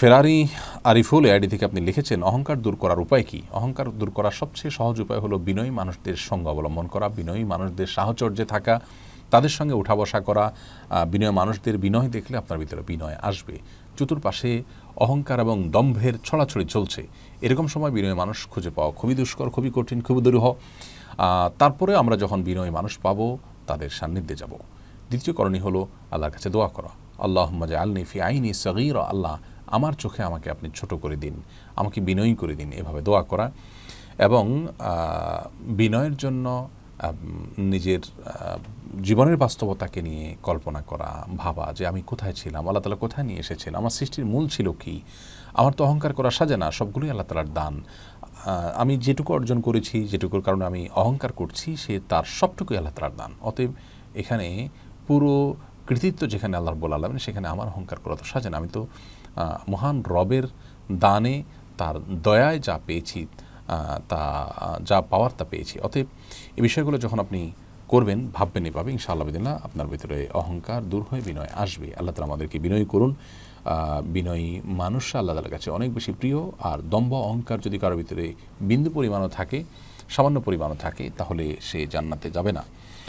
ফেরারি Ariful AID থেকে আপনি লিখেছেন অহংকার দূর করার উপায় কি অহংকার দূর করার সবচেয়ে সহজ উপায় হলো বিনয়ী মানুষদের সঙ্গ অবলম্বন করা বিনয়ী মানুষদের সাহচর্যে থাকা তাদের সঙ্গে উঠা বসা করা বিনয় মানুষদের বিনয় দেখলে আপনার ভিতরে বিনয় আসবে চতুর্পাশে অহংকার এবং দম্ভের ছড়াছড়ি চলছে এরকম সময় বিনয় মানুষ খুঁজে পাওয়া খুবই দুষ্কর খুবই কঠিন খুবই দুরূহ তারপরে আমরা যখন বিনয় মানুষ পাব তাদের সান্নিধ্যে যাব দ্বিতীয় করণীয় হলো আল্লাহর কাছে দোয়া করা আল্লাহ মজা আল্লিফি ফি আইনি সগির আল্লাহ আমার চোখে আমাকে আপনি ছোট করে দিন আমাকে বিনয়ী করে দিন এভাবে দোয়া করা এবং বিনয়ের জন্য নিজের জীবনের বাস্তবতাকে নিয়ে কল্পনা করা ভাবা যে আমি কোথায় ছিলাম আল্লাহ তালা কোথায় নিয়ে এসেছেন আমার সৃষ্টির মূল ছিল কি আমার তো অহংকার করা সাজে না সবগুলোই আল্লাহ তালার দান আমি যেটুকু অর্জন করেছি যেটুকুর কারণে আমি অহংকার করছি সে তার সবটুকুই আল্লাহ তালার দান অতএব এখানে পুরো কৃতিত্ব যেখানে আল্লাহ রব্বুল আলমিন সেখানে আমার অহংকার করা তো সাজে না আমি তো মহান রবের দানে তার দয়ায় যা পেয়েছি তা যা পাওয়ার তা পেয়েছি অতএব এই বিষয়গুলো যখন আপনি করবেন ভাববেন এভাবে ইনশাআল্লাহ বিদিল্লা আপনার ভিতরে অহংকার দূর হয়ে বিনয় আসবে আল্লাহ তালা আমাদেরকে বিনয় করুন বিনয়ী মানুষ আল্লাহ তালার কাছে অনেক বেশি প্রিয় আর দম্ভ অহংকার যদি কারোর ভিতরে বিন্দু পরিমাণও থাকে সামান্য পরিমাণও থাকে তাহলে সে জান্নাতে যাবে না